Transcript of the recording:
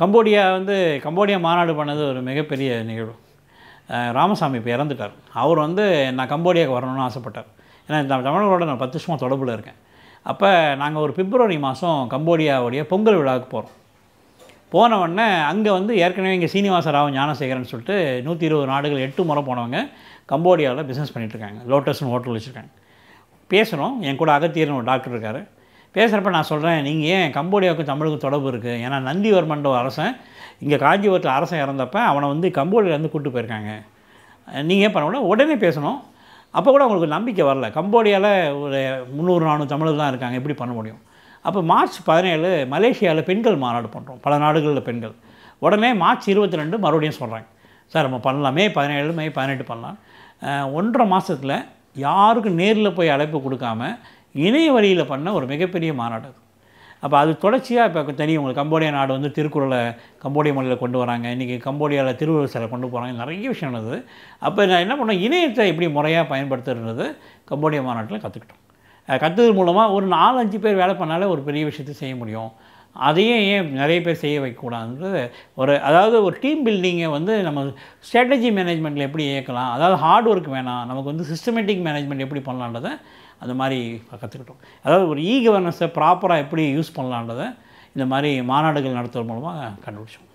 Cambodia வந்து Cambodia மாநாடு பண்ணது ஒரு மிகப்பெரிய நிகழ்வு ராமசாமி இப்போ இறந்துட்டார் அவர் வந்து நான் கம்போடியாவுக்கு வரணும்னு ஆசைப்பட்டார் ஏன்னா தமிழர்களோட நான் பத்து வருஷமாக தொடர்பில் இருக்கேன் அப்போ நாங்கள் ஒரு பிப்ரவரி மாதம் கம்போடியாவுடைய பொங்கல் விழாவுக்கு போகிறோம் போனவுடனே அங்கே வந்து ஏற்கனவே இங்கே சீனிவாச ராவ் ஞானசேகரன் சொல்லிட்டு நூற்றி இருபது நாடுகள் எட்டு முறை போனவங்க கம்போடியாவில் பிஸ்னஸ் பண்ணிகிட்ருக்காங்க லோட்டஸ்னு ஹோட்டல் வச்சுருக்காங்க பேசுகிறோம் என் கூட அகத்தியர்னு ஒரு டாக்டர் இருக்கார் பேசுகிறப்ப நான் சொல்கிறேன் நீங்கள் ஏன் கம்போடியாவுக்கும் தமிழுக்கும் தொடர்பு இருக்குது ஏன்னா நந்திவர்மன்ற அரசன் இங்கே காஞ்சிபுரத்தில் அரசன் இறந்தப்ப அவனை வந்து கம்போடியாவிலேருந்து கூப்பிட்டு போயிருக்காங்க நீங்கள் ஏன் பண்ண உடனே பேசணும் அப்போ கூட அவங்களுக்கு நம்பிக்கை வரல கம்போடியாவில் ஒரு முந்நூறு நானூறு தமிழர் தான் இருக்காங்க எப்படி பண்ண முடியும் அப்போ மார்ச் பதினேழு மலேசியாவில் பெண்கள் மாநாடு பண்ணுறோம் பல நாடுகளில் பெண்கள் உடனே மார்ச் இருபத்தி ரெண்டு மறுபடியும் சொல்கிறாங்க சார் நம்ம பண்ணலாமே பதினேழு மே பதினெட்டு பண்ணலாம் ஒன்றரை மாதத்தில் யாருக்கும் நேரில் போய் அழைப்பு கொடுக்காம இணைய வழியில் பண்ண ஒரு மிகப்பெரிய மாநாடு அது அப்போ அது தொடர்ச்சியாக இப்போ தனி உங்களுக்கு கம்போடியா நாடு வந்து திருக்குறளை கம்போடிய மொழியில் கொண்டு வராங்க இன்றைக்கி கம்போடியாவில் திருவள்ளுவர் சிலை கொண்டு போகிறாங்க நிறைய விஷயம் இருந்தது அப்போ நான் என்ன பண்ணோம் இணையத்தை எப்படி முறையாக பயன்படுத்துறது கம்போடிய மாநாட்டில் கற்றுக்கிட்டோம் கற்றுக்கிறது மூலமாக ஒரு நாலஞ்சு பேர் வேலை பண்ணாலே ஒரு பெரிய விஷயத்தை செய்ய முடியும் அதையும் ஏன் நிறைய பேர் செய்ய வைக்கக்கூடாதுன்றது ஒரு அதாவது ஒரு டீம் பில்டிங்கை வந்து நம்ம ஸ்ட்ராட்டஜி மேனேஜ்மெண்ட்டில் எப்படி இயக்கலாம் அதாவது ஹார்ட் ஒர்க் வேணாம் நமக்கு வந்து சிஸ்டமேட்டிக் மேனேஜ்மெண்ட் எப்படி பண்ணலான்றதை அந்த மாதிரி கற்றுக்கிட்டோம் அதாவது ஒரு இ கவர்னஸை ப்ராப்பராக எப்படி யூஸ் பண்ணலான்றதை இந்த மாதிரி மாநாடுகள் நடத்துவது மூலமாக கண்டுபிடிச்சோம்